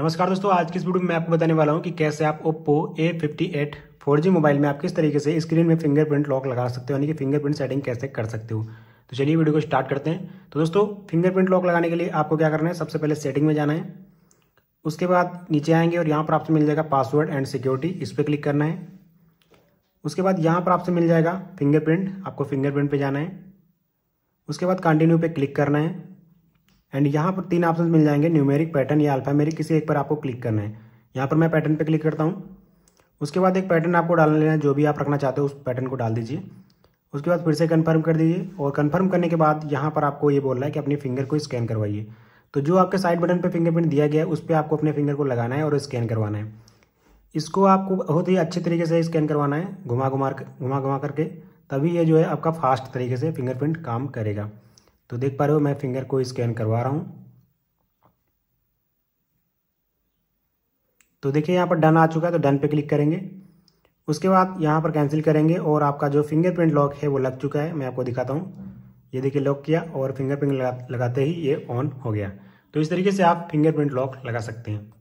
नमस्कार दोस्तों आज की इस वीडियो में मैं आपको बताने वाला हूँ कि कैसे आप Oppo A fifty eight four G mobile में आप किस तरीके से स्क्रीन में फिंगरप्रिंट लॉक लगा सकते हो यानी कि फिंगरप्रिंट सेटिंग कैसे कर सकते हो तो चलिए वीडियो को स्टार्ट करते हैं तो दोस्तों फिंगरप्रिंट लॉक लगाने के लिए आपको क्या करना है सबसे पहले सेटिंग में जाना है उसके बाद नीचे आएंगे और यहाँ पर आपसे मिल जाएगा पासवर्ड एंड सिक्योरिटी इस पर क्लिक करना है उसके बाद यहाँ पर आपसे मिल जाएगा फिंगरप्रिंट आपको फिंगरप्रिंट पर जाना है उसके बाद कंटिन्यू पे क्लिक करना है एंड यहाँ पर तीन ऑप्शन मिल जाएंगे न्यूमेरिक पैटर्न या अल्फामेरिक किसी एक पर आपको क्लिक करना है यहाँ पर मैं पैटर्न पर क्लिक करता हूँ उसके बाद एक पैटर्न आपको डालना लेना है जो भी आप रखना चाहते हो उस पैटर्न को डाल दीजिए उसके बाद फिर से कन्फर्म कर दीजिए और कन्फर्म करने के बाद यहाँ पर आपको ये बोल रहा है कि अपनी फिंगर को स्कैन करवाइए तो जो आपके साइड बटन पे फिंगरप्रिंट दिया गया है उस पर आपको अपने फिंगर को लगाना है और स्कैन करवाना है इसको आपको बहुत ही अच्छे तरीके से स्कैन करवाना है घुमा घुमा घुमा घुमा करके तभी ये जो है आपका फास्ट तरीके से फिंगरप्रिंट काम करेगा तो देख पा रहे हो मैं फिंगर को स्कैन करवा रहा हूँ तो देखिए यहाँ पर डन आ चुका है तो डन पे क्लिक करेंगे उसके बाद यहाँ पर कैंसिल करेंगे और आपका जो फिंगरप्रिंट लॉक है वो लग चुका है मैं आपको दिखाता हूँ ये देखिए लॉक किया और फिंगरप्रिंट लगा, लगाते ही ये ऑन हो गया तो इस तरीके से आप फिंगरप्रिंट लॉक लगा सकते हैं